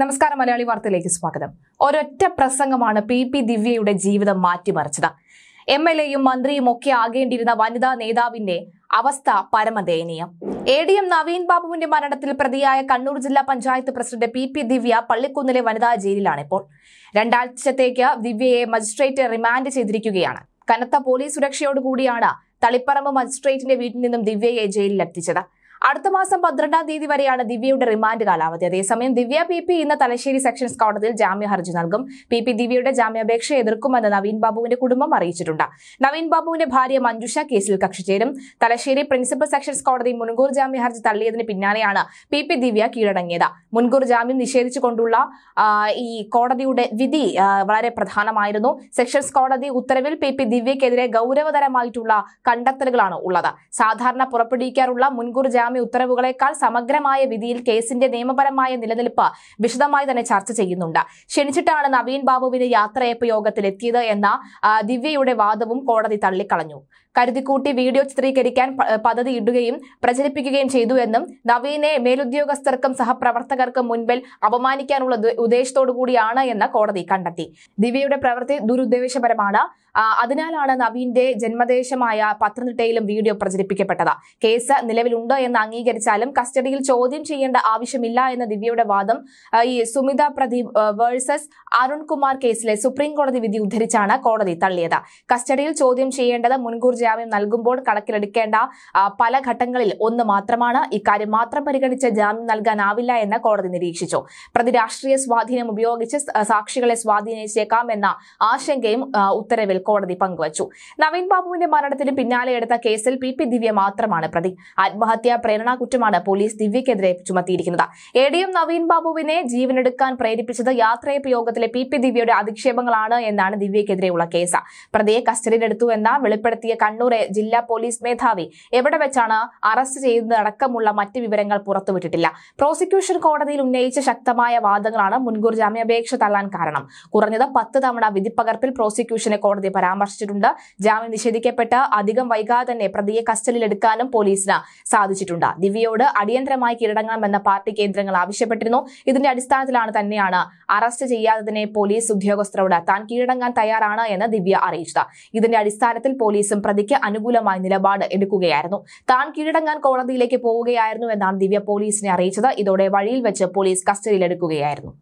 നമസ്കാരം മലയാളി വാർത്തയിലേക്ക് സ്വാഗതം ഒരൊറ്റ പ്രസംഗമാണ് പി പി ദിവ്യയുടെ ജീവിതം മാറ്റിമറിച്ചത് എം എൽ എയും മന്ത്രിയും ഒക്കെ ആകേണ്ടിയിരുന്ന വനിതാ നേതാവിന്റെ അവസ്ഥ പരമദയനീയം എ ഡി എം നവീൻ ബാബുവിന്റെ മരണത്തിൽ പ്രതിയായ കണ്ണൂർ ജില്ലാ panchayat president P P Divya പള്ളിക്കുന്നിലെ വനിതാ ജയിലിലാണിപ്പോൾ രണ്ടാഴ്ചത്തേക്ക് ദിവ്യയെ മജിസ്ട്രേറ്റ് റിമാൻഡ് ചെയ്തിരിക്കുകയാണ് കനത്ത പോലീസ് സുരക്ഷയോടുകൂടിയാണ് തളിപ്പറമ്പ് മജിസ്ട്രേറ്റിന്റെ വീട്ടിൽ നിന്നും ദിവ്യയെ ജയിലിലെത്തിച്ചത് അടുത്ത മാസം പന്ത്രണ്ടാം തീയതി വരെയാണ് ദിവ്യയുടെ റിമാൻഡ് കാലാവധി അതേസമയം ദിവ്യ പി പി ഇന്ന് തലശ്ശേരി സെക്ഷൻസ് കോടതിയിൽ ജാമ്യ ഹർജി നൽകും പി പി ദിവ്യയുടെ ജാമ്യാപേക്ഷ എതിർക്കുമെന്ന് നവീൻ ബാബുവിന്റെ കുടുംബം അറിയിച്ചിട്ടുണ്ട് നവീൻ ബാബുവിന്റെ ഭാര്യ മഞ്ജുഷ കേസിൽ കക്ഷി ചേരും തലശ്ശേരി പ്രിൻസിപ്പൽ സെക്ഷൻസ് കോടതി മുൻകൂർ ജാമ്യ ഹർജി തള്ളിയതിന് പിന്നാലെയാണ് പി പി ദിവ്യ കീഴടങ്ങിയത് മുൻകൂർ ജാമ്യം നിഷേധിച്ചുകൊണ്ടുള്ള ഈ കോടതിയുടെ വിധി വളരെ പ്രധാനമായിരുന്നു സെക്ഷൻസ് കോടതി ഉത്തരവിൽ പി പി ദിവ്യക്കെതിരെ ഗൗരവതരമായിട്ടുള്ള കണ്ടെത്തലുകളാണ് ഉള്ളത് സാധാരണ പുറപ്പെടുവിക്കാറുള്ള മുൻകൂർ ജാമ്യം ജാമ്യ ഉത്തരവുകളെക്കാൾ സമഗ്രമായ വിധിയിൽ കേസിന്റെ നിയമപരമായ നിലനിൽപ്പ് വിശദമായി തന്നെ ചർച്ച ചെയ്യുന്നുണ്ട് ക്ഷണിച്ചിട്ടാണ് നവീൻ ബാബുവിന്റെ യാത്രയപ്പ് യോഗത്തിലെത്തിയത് എന്ന ദിവ്യയുടെ വാദവും കോടതി തള്ളിക്കളഞ്ഞു കരുതിക്കൂട്ടി വീഡിയോ ചിത്രീകരിക്കാൻ പദ്ധതി ഇടുകയും പ്രചരിപ്പിക്കുകയും ചെയ്തു എന്നും നവീനെ മേലുദ്യോഗസ്ഥർക്കും സഹപ്രവർത്തകർക്കും മുൻപിൽ അപമാനിക്കാനുള്ള ഉദ്ദേശത്തോടു കൂടിയാണ് എന്ന് കോടതി കണ്ടെത്തി ദിവ്യയുടെ പ്രവൃത്തി ദുരുദ്ദേശപരമാണ് അതിനാലാണ് നവീന്റെ ജന്മദേശമായ പത്തനംതിട്ടയിലും വീഡിയോ പ്രചരിപ്പിക്കപ്പെട്ടത് കേസ് നിലവിലുണ്ടോ എന്ന് അംഗീകരിച്ചാലും കസ്റ്റഡിയിൽ ചോദ്യം ചെയ്യേണ്ട ആവശ്യമില്ല എന്ന ദിവ്യയുടെ വാദം ഈ സുമിത പ്രദീപ് വേഴ്സസ് അരുൺകുമാർ കേസിലെ സുപ്രീം കോടതി വിധി ഉദ്ധരിച്ചാണ് കോടതി തള്ളിയത് കസ്റ്റഡിയിൽ ചോദ്യം ചെയ്യേണ്ടത് മുൻകൂർ ജാമ്യം നൽകുമ്പോൾ കണക്കിലെടുക്കേണ്ട പല ഘട്ടങ്ങളിൽ ഒന്ന് മാത്രമാണ് ഇക്കാര്യം മാത്രം പരിഗണിച്ച് ജാമ്യം നൽകാനാവില്ല എന്ന് കോടതി നിരീക്ഷിച്ചു പ്രതി രാഷ്ട്രീയ സ്വാധീനം ഉപയോഗിച്ച് സാക്ഷികളെ സ്വാധീനിച്ചേക്കാം എന്ന ആശങ്കയും ഉത്തരവിൽ കോടതി പങ്കുവച്ചു നവീൻ ബാബുവിന്റെ മരണത്തിന് പിന്നാലെ എടുത്ത കേസിൽ പി പി ദിവ്യ മാത്രമാണ് പ്രതി ആത്മഹത്യാ പ്രേരണാ കുറ്റമാണ് പോലീസ് ദിവ്യക്കെതിരെ ചുമത്തിയിരിക്കുന്നത് എ ഡി എം നവീൻ ബാബുവിനെ ജീവനെടുക്കാൻ പ്രേരിപ്പിച്ചത് യാത്രയപ്പ് യോഗത്തിലെ പി പി ദിവ്യയുടെ അധിക്ഷേപങ്ങളാണ് എന്നാണ് ദിവ്യക്കെതിരെയുള്ള കേസ് പ്രതിയെ കസ്റ്റഡിയിലെടുത്തു എന്ന് വെളിപ്പെടുത്തിയ കണ്ണൂർ ജില്ലാ പോലീസ് മേധാവി എവിടെ വെച്ചാണ് അറസ്റ്റ് ചെയ്തതടക്കമുള്ള മറ്റ് വിവരങ്ങൾ പുറത്തുവിട്ടിട്ടില്ല പ്രോസിക്യൂഷൻ കോടതിയിൽ ഉന്നയിച്ച ശക്തമായ വാദങ്ങളാണ് മുൻകൂർ ജാമ്യാപേക്ഷ തള്ളാൻ കാരണം കുറഞ്ഞത് പത്ത് തവണ വിധിപ്പകർപ്പിൽ പ്രോസിക്യൂഷനെ കോടതി പരാമർശിച്ചിട്ടുണ്ട് ജാമ്യം നിഷേധിക്കപ്പെട്ട് അധികം വൈകാതെ തന്നെ പ്രതിയെ കസ്റ്റഡിയിലെടുക്കാനും പോലീസിന് സാധിച്ചിട്ടുണ്ട് ദിവ്യയോട് അടിയന്തരമായി കീഴടങ്ങണമെന്ന പാർട്ടി കേന്ദ്രങ്ങൾ ആവശ്യപ്പെട്ടിരുന്നു ഇതിന്റെ അടിസ്ഥാനത്തിലാണ് തന്നെയാണ് അറസ്റ്റ് ചെയ്യാത്തതിനെ പോലീസ് ഉദ്യോഗസ്ഥരോട് താൻ കീഴടങ്ങാൻ തയ്യാറാണ് എന്ന് ദിവ്യ അറിയിച്ചത് ഇതിന്റെ അടിസ്ഥാനത്തിൽ പോലീസും പ്രതിക്ക് അനുകൂലമായി നിലപാട് എടുക്കുകയായിരുന്നു താൻ കീഴടങ്ങാൻ കോടതിയിലേക്ക് പോവുകയായിരുന്നു എന്നാണ് ദിവ്യ പോലീസിനെ അറിയിച്ചത് ഇതോടെ വഴിയിൽ വെച്ച് പോലീസ് കസ്റ്റഡിയിലെടുക്കുകയായിരുന്നു